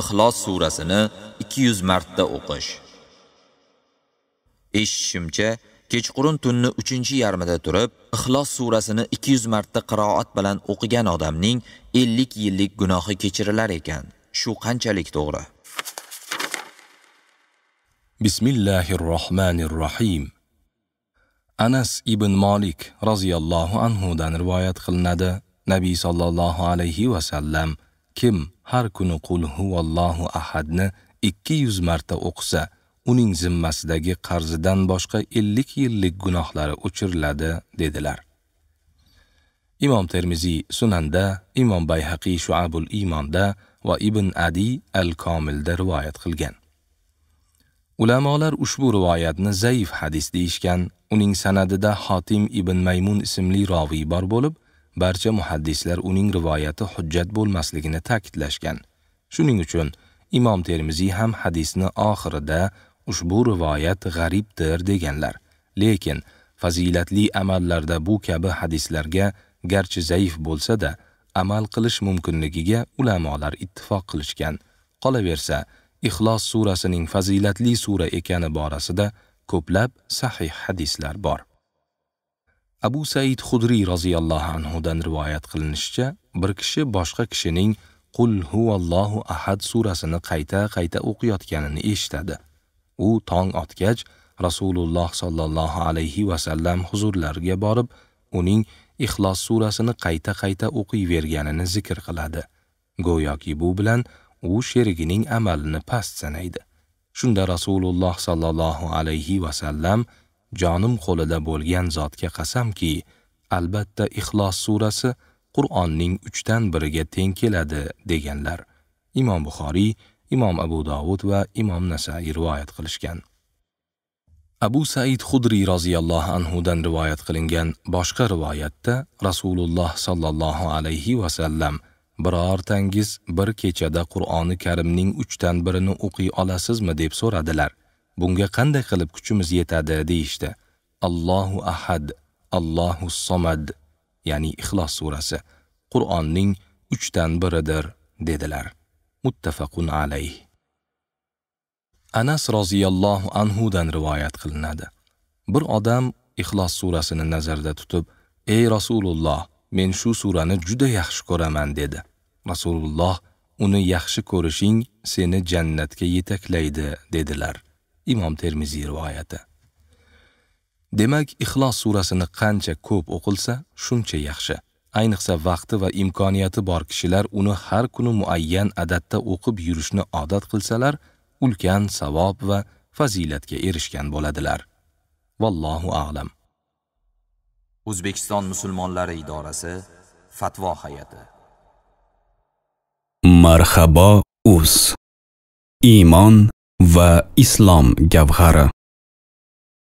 Ixlos surasini 200 marta o'qish. Eshishimcha, kechqurun tunni 3-yarmida turib, Ixlos surasini 200 marta qiroat bilan o'qigan odamning 50 yillik gunohi kechirilar ekan. Shu qanchalik to'g'ri? Bismillahirrohmanirrohim. Anas ibn Malik roziyallohu anhu dan rivoyat qilinadi. Nabiy sallallohu alayhi va sallam kim har kuni qul huvallohu ahadni 200 marta o'qisa, uning zimmasidagi qarzidan boshqa 50 yillik gunohlari o'chiriladi dedilar. Imom Termiziy Sunanda, Imom Bayhaqi Shu'abul Iymonda va Ibn Adi Al-Komilda rivoyat qilgan. Ulamolar ushbu rivoyatni zaif hadis deyishgan, uning sanadida Xotim ibn Maymun ismli roviy bor bo'lib, barcha muhaddislar uning rivoyati hujjat bo'lmasligini ta'kidlashgan. Shuning uchun Imom Termiziy ham hadisni oxirida ushbu rivoyat g'aribdir deganlar. Lekin fazilatli amallarda bu kabi hadislarga garchi zaif bo'lsa-da amal qilish mumkinligiga ulamolar ittifoq qilishgan. Qolaversa, Ixlos surasining fazilatli sura ekani borasida ko'plab sahih hadislar bor. abu said hudriy roziyallohu anhudan rivoyat qilinishicha bir kishi boshqa kishining qul huvallohu ahad surasini qayta qayta o'qiyotganini eshitadi u tong otgach rasululloh sollallohu alayhi vasallam huzurlariga borib uning ixlos surasini qayta qayta o'qiyverganini zikr qiladi go'yoki bu bilan u sherigining amalini past sanaydi shunda rasululloh sollallohu alayhi vasallam jonim qo'lida bo'lgan zotga qasamki albatta ixlos surasi qur'onning uchdan biriga teng keladi deganlar imom buxoriy imom abu dovud va imom nasaiy rivoyat qilishgan abu said hudriy roziyallohu anhudan rivoyat qilingan boshqa rivoyatda rasululloh sollallohu alayhi vasallam birortangiz bir kechada qur'oni karimning uchdan birini o'qiy olasizmi deb so'radilar bunga qanday qilib kuchimiz yetadi deyishdi allohu ahad allohu somad ya'ni ixlos surasi qur'onning uchdan biridir dedilar muttafaqun alayh anas roziyallohu anhudan rivoyat qilinadi bir odam ixlos surasini nazarda tutib ey rasululloh men shu surani juda yaxshi ko'raman dedi rasululloh uni yaxshi ko'rishing seni jannatga yetaklaydi dedilar Imom Termiziy rivoyati. Demak, Ixlos surasini qancha ko'p o'qilsa, shuncha yaxshi. Ayniqsa vaqti va imkoniyati bor kishilar uni har kuni muayyan adatda o'qib yurishni odat qilsalar, ulkan savob va fazilatga erishgan bo'ladilar. Vallohu a'lam. O'zbekiston musulmonlari idorasi fatvo hayati. Marhabo Us. Iymon va islom gavhari